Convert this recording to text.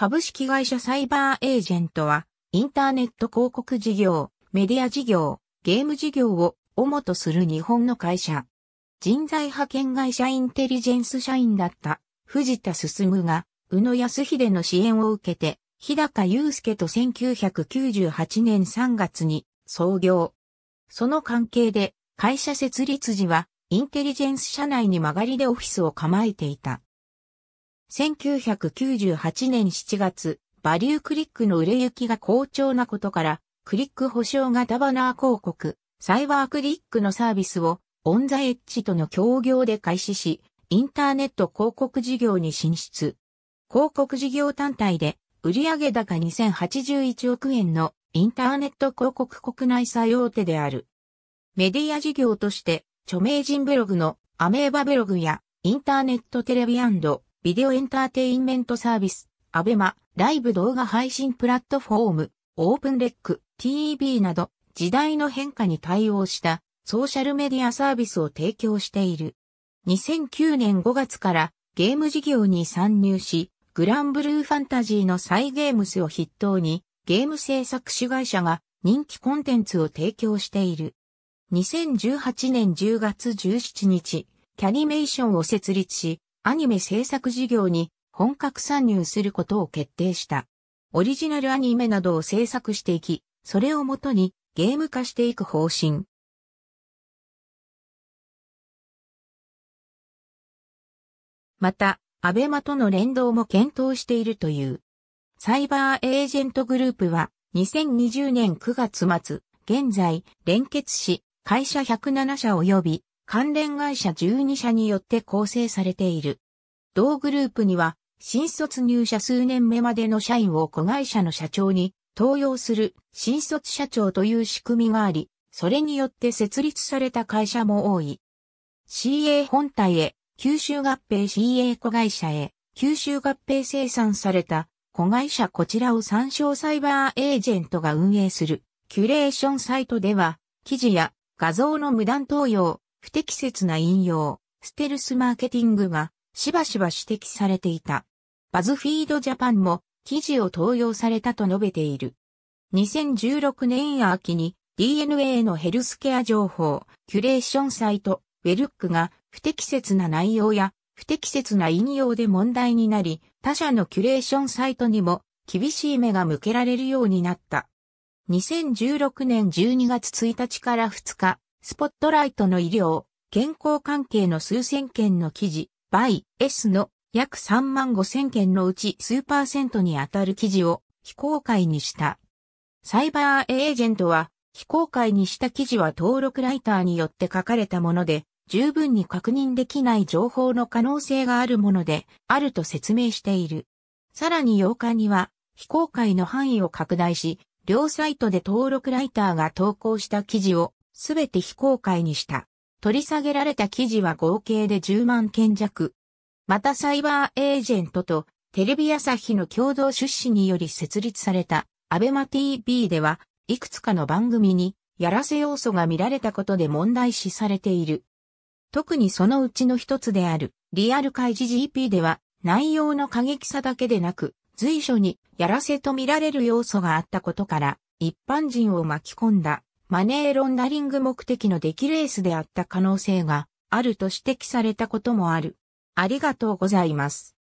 株式会社サイバーエージェントは、インターネット広告事業、メディア事業、ゲーム事業を主とする日本の会社。人材派遣会社インテリジェンス社員だった藤田進が、宇野康秀の支援を受けて、日高祐介と1998年3月に創業。その関係で、会社設立時は、インテリジェンス社内に曲がりでオフィスを構えていた。1998年7月、バリュークリックの売れ行きが好調なことから、クリック保証型バナー広告、サイバークリックのサービスをオンザエッジとの協業で開始し、インターネット広告事業に進出。広告事業単体で売上高2081億円のインターネット広告国内最大手である。メディア事業として著名人ブログのアメーバブログやインターネットテレビビデオエンターテインメントサービス、アベマ、ライブ動画配信プラットフォーム、オープンレック、TV など、時代の変化に対応したソーシャルメディアサービスを提供している。2009年5月からゲーム事業に参入し、グランブルーファンタジーのサイゲームスを筆頭に、ゲーム制作主会社が人気コンテンツを提供している。2018年10月17日、キャニメーションを設立し、アニメ制作事業に本格参入することを決定した。オリジナルアニメなどを制作していき、それをもとにゲーム化していく方針。また、アベマとの連動も検討しているという。サイバーエージェントグループは2020年9月末、現在連結し、会社107社及び関連会社12社によって構成されている。同グループには、新卒入社数年目までの社員を子会社の社長に登用する新卒社長という仕組みがあり、それによって設立された会社も多い。CA 本体へ、吸収合併 CA 子会社へ、吸収合併生産された子会社こちらを参照サイバーエージェントが運営するキュレーションサイトでは、記事や画像の無断登用、不適切な引用、ステルスマーケティングがしばしば指摘されていた。バズフィードジャパンも記事を登用されたと述べている。2016年秋に DNA のヘルスケア情報、キュレーションサイト、ウェルックが不適切な内容や不適切な引用で問題になり、他社のキュレーションサイトにも厳しい目が向けられるようになった。2016年12月1日から2日、スポットライトの医療、健康関係の数千件の記事、by S の約3万5千件のうち数パーセントに当たる記事を非公開にした。サイバーエージェントは非公開にした記事は登録ライターによって書かれたもので、十分に確認できない情報の可能性があるもので、あると説明している。さらに8日には、非公開の範囲を拡大し、両サイトで登録ライターが投稿した記事をすべて非公開にした。取り下げられた記事は合計で10万件弱。またサイバーエージェントとテレビ朝日の共同出資により設立されたアベマ TV では、いくつかの番組にやらせ要素が見られたことで問題視されている。特にそのうちの一つである、リアル開示 GP では、内容の過激さだけでなく、随所にやらせと見られる要素があったことから、一般人を巻き込んだマネーロンダリング目的の出来レースであった可能性があると指摘されたこともある。ありがとうございます。